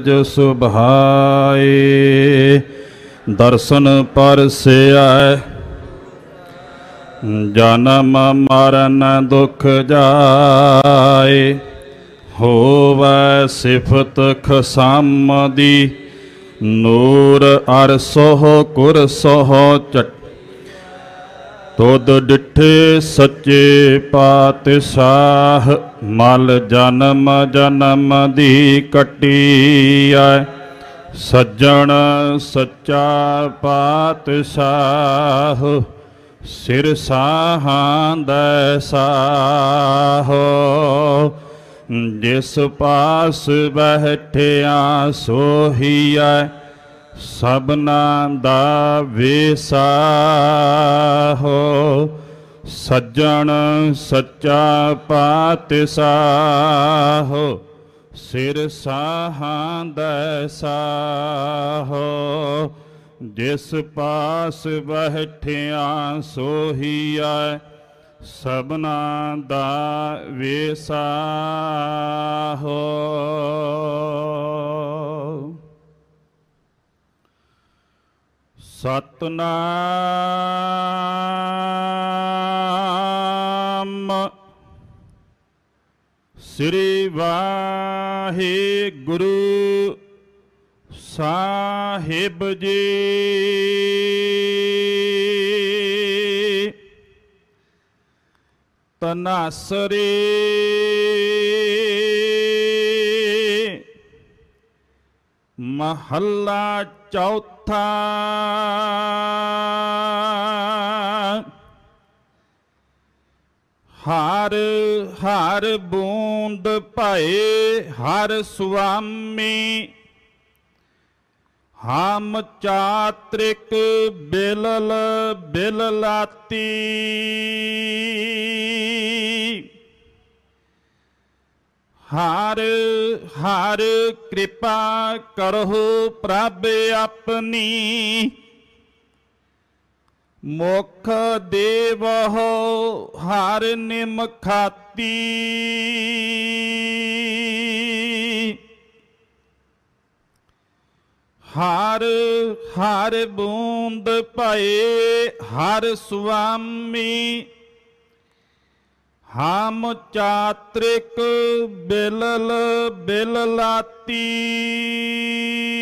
ਜਸ ਬਹਾਏ ਦਰਸ਼ਨ ਸਿਆਏ ਜਨਮ ਮਰਨ ਦੁਖ ਜਾਏ ਹੋਵੈ ਸਿਫਤ ਖਸਮ ਦੀ ਨੂਰ ਕੁਰ ਸੋਹ ਚਟ ਤੁਦ ਡਿਠੇ ਸੱਚੇ ਪਾਤਸ਼ਾਹ ਮਲ ਜਨਮ ਜਨਮ ਦੀ ਕਟੀ ਆ ਸੱਜਣ ਸੱਚਾ ਪਾਤਸ਼ਾਹ ਸਿਰ ਸਾਹਾਂ ਦਾ ਸਾਹੋ ਜਿਸ ਪਾਸ ਬਹਿਠਿਆ ਸੋਹੀਐ ਸਭਨਾ ਦਾ ਵੇਸਾ ਸੱਜਣ ਸੱਚਾ ਪਾਤਸ਼ਾਹ ਸਿਰ ਸਾਹਾਂ ਦਾ ਸਾਹੋ ਜਿਸ ਪਾਸ ਬਹਿਠਿਆ ਸੋਹੀਐ ਸਭਨਾ ਦਾ ਵੇਸਾਹੋ ਸਤਨਾਮ ਸ੍ਰੀ ਵਾਹਿਗੁਰੂ ਸਾਹਿਬ ਜੀ ਤਨਸਰੀ ਮਹੱਲਾ ਚੌਥਾ ਹਰ ਹਰ ਬੂੰਦ ਭਏ ਹਰ ਸੁਆਮੀ ਹਮ ਚਾਤ੍ਰਿਕ ਬਿਲਲ ਬਿਲਲਾਤੀ ਹਰ ਹਰ ਕਿਰਪਾ ਕਰਹੁ ਪ੍ਰਭ ਆਪਣੀ ਮੁਖ ਦੇਵਹੁ ਹਰ ਨਿਮ ਖਾਤੀ ਹਰ ਹਰ ਬੂੰਦ ਭਏ ਹਰ ਸੁਆਮੀ ਹਮ ਚਾਤ੍ਰਿਕ ਬਿਲਲ ਬਿਲਲਾਤੀ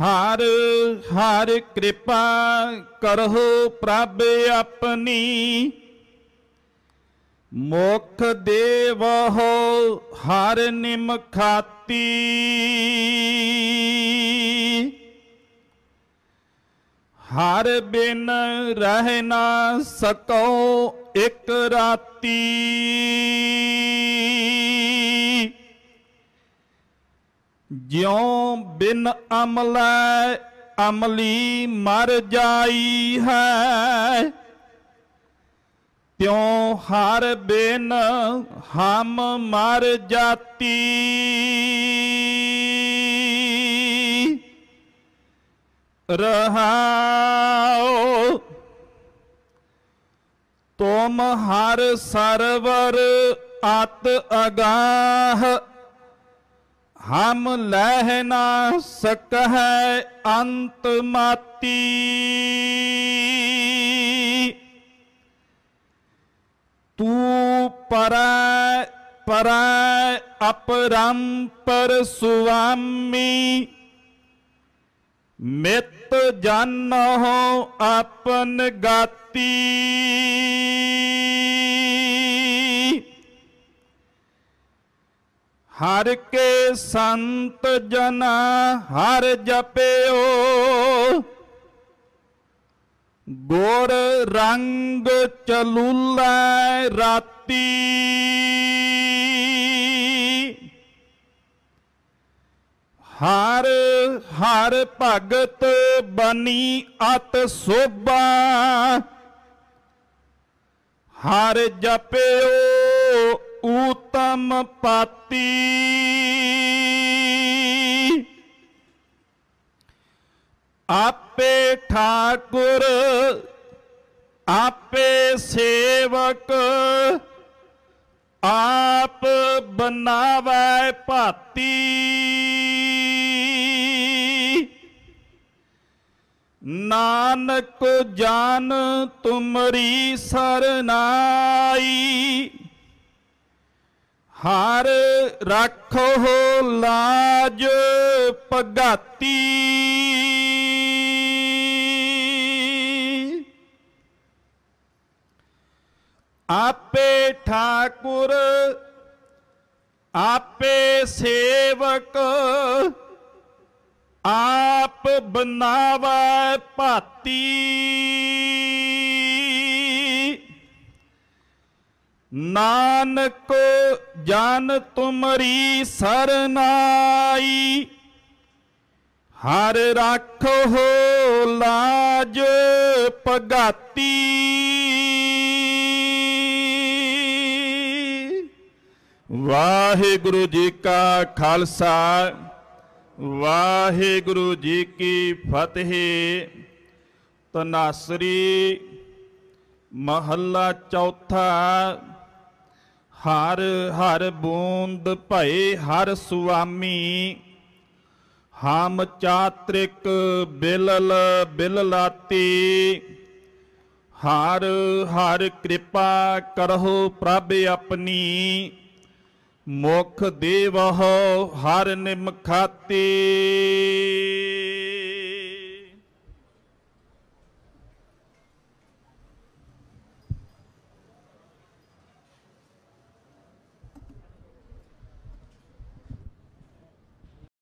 ਹਰ ਹਰ ਕਿਰਪਾ ਕਰਹੁ ਪ੍ਰਭ ਆਪਣੀ ਮੁਖ ਦੇਵਹੁ ਹਰ ਨਿਮ ਖਾਤੀ ਹਰ ਬਿਨ ਰਹਿ ਨਾ ਸਕੋ ਇਕ ਰਾਤੀ ਜਿਉ ਬਿਨ ਅਮਲੈ ਅਮਲੀ ਮਰ ਜਾਈ ਹੈ ਤਿਉ ਹਰ ਬਿਨ ਹਮ ਮਰ ਜਾਤੀ ਰਹਾਓ ਤੁਮ ਹਰ ਸਰਵਰ ਅਤ ਅਗਾਹ ਹਮ ਲਹਿ ਨਾ ਸਕਹਿ ਅੰਤ ਮਾਤੀ ਤੂੰ ਪਰੈ ਪਰੈ ਅਪਰੰਪਰ ਸੁਆਮੀ ਮਿਤ ਜਨ ਹੋ ਆਪਨ ਗਾਤੀ ਹਰ ਕੇ ਸੰਤ ਜਨ ਹਰ ਜਪਿਓ ਗੋਰ ਰੰਗ ਚਲੂਲੈ ਰਾਤੀ ਹਰ ਹਰ ਭਗਤ ਬਨੀ ਅਤ ਸੋਭਾ ਹਰ ਜਪਿਓ ਉਤਮ ਪਾਤੀ ਆਪੇ ਠਾਕੁਰ ਆਪੇ ਸੇਵਕ ਆਪ ਬਨਾਵੇ ਭਾਤੀ ਨਾਨਕ ਜਾਨ ਤੁਮਰੀ ਸਰਨਾਈ ਹਰ ਰੱਖੋ ਲਾਜ ਪਗਾਤੀ ਆਪੇ ਠਾਕੁਰ ਆਪੇ ਸੇਵਕ ਆਪ ਬਨਾਵਾ ਭਾਤੀ ਨਾਨਕ ਜਨ ਤੁਮਰੀ ਸਰਨਾਈ ਹਰ ਰੱਖੋ ਲਾਜ ਪਗਾਤੀ ਵਾਹਿਗੁਰੂ ਜੀ ਕਾ ਖਾਲਸਾ ਵਾਹਿਗੁਰੂ ਜੀ ਕੀ ਫਤਿਹ ਤਨਾਸਰੀ ਮਹੱਲਾ ਚੌਥਾ ਹਰ ਹਰ ਬੂੰਦ ਭਏ ਹਰ ਸੁਆਮੀ ਹਮ ਚਾਤ੍ਰਿਕ ਬਿਲਲ ਬਿਲਲਾਤੀ ਹਰ ਹਰ ਕਿਰਪਾ ਕਰਹੁ ਪ੍ਰਭ ਆਪਣੀ ਮੁਖ ਦੇਵਹੁ ਹਰ ਨਿਮਖਾਤੀ